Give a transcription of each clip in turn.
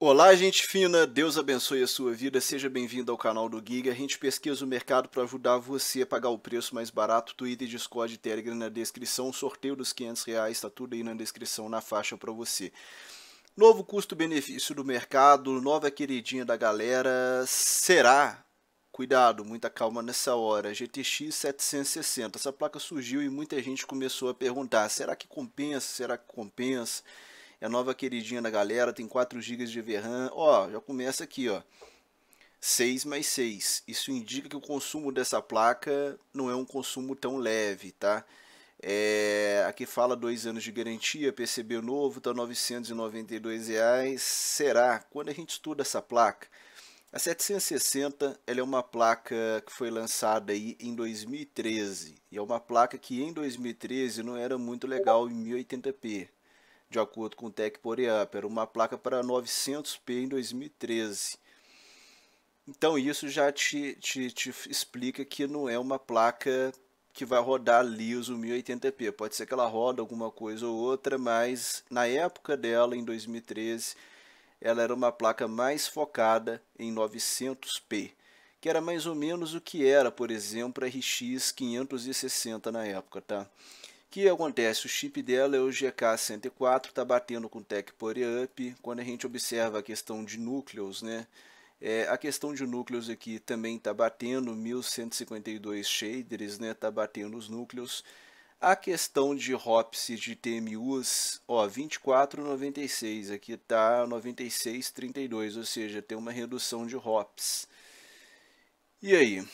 Olá, gente fina, Deus abençoe a sua vida, seja bem-vindo ao canal do Giga. A gente pesquisa o mercado para ajudar você a pagar o preço mais barato. Twitter, Discord, Telegram na descrição. O sorteio dos 500 reais está tudo aí na descrição, na faixa para você. Novo custo-benefício do mercado, nova queridinha da galera. Será? Cuidado, muita calma nessa hora. GTX 760. Essa placa surgiu e muita gente começou a perguntar: será que compensa? Será que compensa? é a nova queridinha da galera, tem 4 GB de VRAM. Ó, já começa aqui, ó. 6 mais 6. Isso indica que o consumo dessa placa não é um consumo tão leve, tá? É, aqui fala 2 anos de garantia, PCB novo, tá R$ 992. Reais. Será? Quando a gente estuda essa placa, a 760 ela é uma placa que foi lançada aí em 2013 e é uma placa que em 2013 não era muito legal em 1080p de acordo com o Tech era uma placa para 900p em 2013. Então isso já te, te, te explica que não é uma placa que vai rodar liso 1080p. Pode ser que ela roda alguma coisa ou outra, mas na época dela, em 2013, ela era uma placa mais focada em 900p, que era mais ou menos o que era, por exemplo, a RX 560 na época, tá? que acontece? O chip dela é o GK104, está batendo com o Tech Up. Quando a gente observa a questão de núcleos, né? É, a questão de núcleos aqui também está batendo, 1152 shaders, né? Está batendo os núcleos. A questão de hops de TMUs, ó, 24,96, aqui está 96,32, ou seja, tem uma redução de hops. E aí?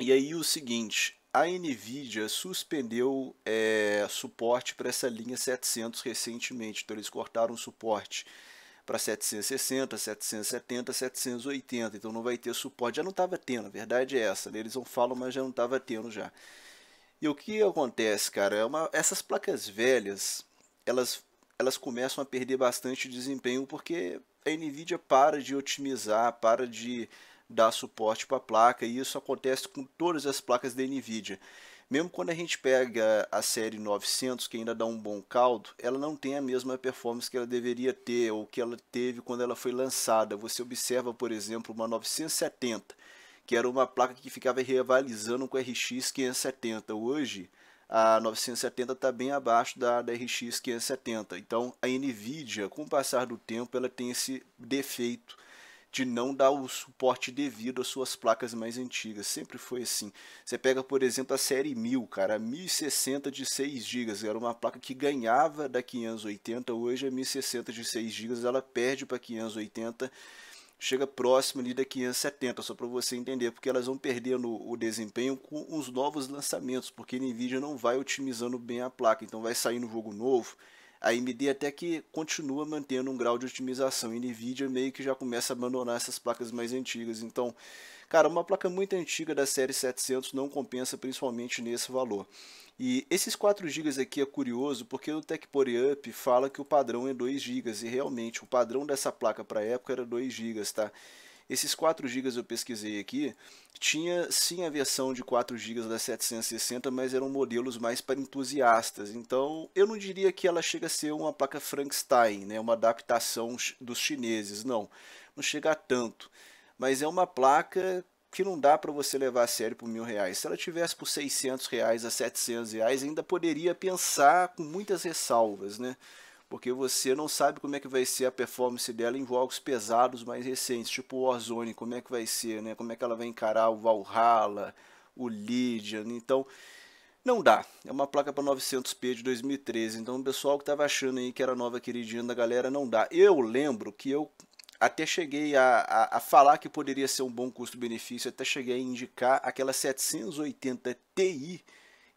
E aí o seguinte, a Nvidia suspendeu é, suporte para essa linha 700 recentemente, então eles cortaram suporte para 760, 770, 780, então não vai ter suporte, já não estava tendo, a verdade é essa, né? eles não falam, mas já não estava tendo já. E o que acontece, cara, é uma, essas placas velhas, elas, elas começam a perder bastante desempenho porque a NVIDIA para de otimizar, para de dar suporte para a placa, e isso acontece com todas as placas da NVIDIA. Mesmo quando a gente pega a série 900, que ainda dá um bom caldo, ela não tem a mesma performance que ela deveria ter ou que ela teve quando ela foi lançada. Você observa, por exemplo, uma 970, que era uma placa que ficava rivalizando com a RX 570. Hoje, a 970 está bem abaixo da, da RX 570. Então, a NVIDIA, com o passar do tempo, ela tem esse defeito de não dar o suporte devido às suas placas mais antigas. Sempre foi assim. Você pega, por exemplo, a série 1000, cara, a 1060 de 6 GB, era uma placa que ganhava da 580, hoje a 1060 de 6 GB ela perde para 580 chega próximo ali da 570, só para você entender, porque elas vão perdendo o desempenho com os novos lançamentos, porque a Nvidia não vai otimizando bem a placa, então vai saindo jogo novo, a AMD até que continua mantendo um grau de otimização. E a Nvidia meio que já começa a abandonar essas placas mais antigas. Então, cara, uma placa muito antiga da série 700 não compensa principalmente nesse valor. E esses 4 GB aqui é curioso porque o TechPore Up fala que o padrão é 2 GB e realmente o padrão dessa placa para a época era 2 GB, tá? Esses 4 GB eu pesquisei aqui, tinha sim a versão de 4 GB da 760, mas eram modelos mais para entusiastas. Então, eu não diria que ela chega a ser uma placa Frankenstein, né, uma adaptação dos chineses, não. Não chega a tanto. Mas é uma placa que não dá para você levar a sério por mil reais. Se ela tivesse por 600 reais a 700 reais, ainda poderia pensar com muitas ressalvas, né? porque você não sabe como é que vai ser a performance dela em jogos pesados mais recentes, tipo o Warzone, como é que vai ser, né? Como é que ela vai encarar o Valhalla, o Lydian? então não dá. É uma placa para 900p de 2013, então o pessoal que estava achando aí que era nova queridinha da galera, não dá. Eu lembro que eu até cheguei a, a, a, falar que poderia ser um bom custo-benefício, até cheguei a indicar aquela 780 Ti,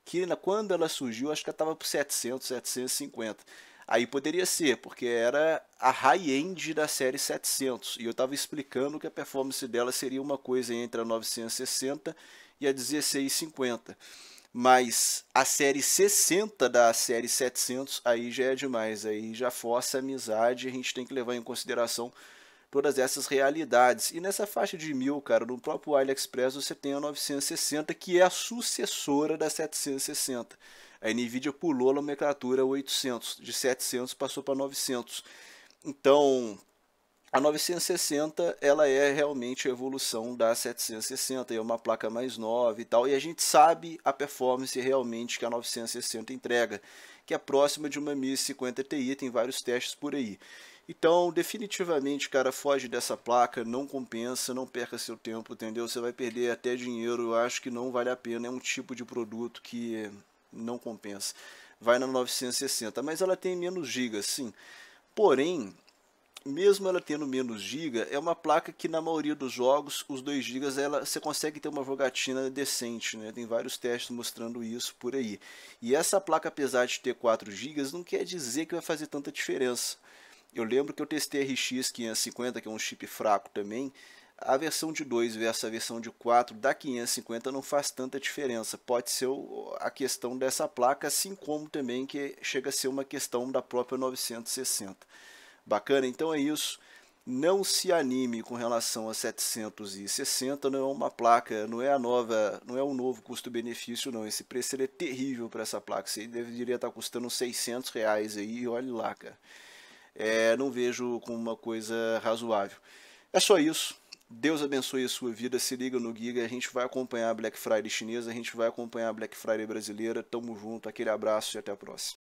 que quando ela surgiu, acho que ela estava por 700, 750. Aí poderia ser, porque era a high-end da série 700, e eu estava explicando que a performance dela seria uma coisa entre a 960 e a 1650. Mas a série 60 da série 700 aí já é demais, aí já força a amizade, a gente tem que levar em consideração todas essas realidades. E nessa faixa de mil, cara, no próprio AliExpress você tem a 960, que é a sucessora da 760. A NVIDIA pulou a nomenclatura 800, de 700 passou para 900. Então, a 960 ela é realmente a evolução da 760, é uma placa mais nova e tal, e a gente sabe a performance realmente que a 960 entrega, que é próxima de uma 1050 Ti, tem vários testes por aí. Então, definitivamente, cara, foge dessa placa, não compensa, não perca seu tempo, entendeu? Você vai perder até dinheiro, eu acho que não vale a pena, é um tipo de produto que não compensa. Vai na 960, mas ela tem menos giga, sim. Porém, mesmo ela tendo menos giga, é uma placa que na maioria dos jogos, os 2 gigas, ela, você consegue ter uma jogatina decente, né? Tem vários testes mostrando isso por aí. E essa placa, apesar de ter 4 gigas, não quer dizer que vai fazer tanta diferença. Eu lembro que eu testei a RX 550, que é um chip fraco também, a versão de 2 versus a versão de 4 da 550 não faz tanta diferença. Pode ser a questão dessa placa, assim como também que chega a ser uma questão da própria 960. Bacana? Então é isso. Não se anime com relação a 760, não é uma placa, não é a nova, não é um novo custo-benefício não. Esse preço é terrível para essa placa. Você deveria estar tá custando 600 reais aí, olhe lá, cara. É, não vejo como uma coisa razoável. É só isso. Deus abençoe a sua vida. Se liga no Giga. A gente vai acompanhar a Black Friday chinesa, a gente vai acompanhar a Black Friday brasileira. Tamo junto, aquele abraço e até a próxima.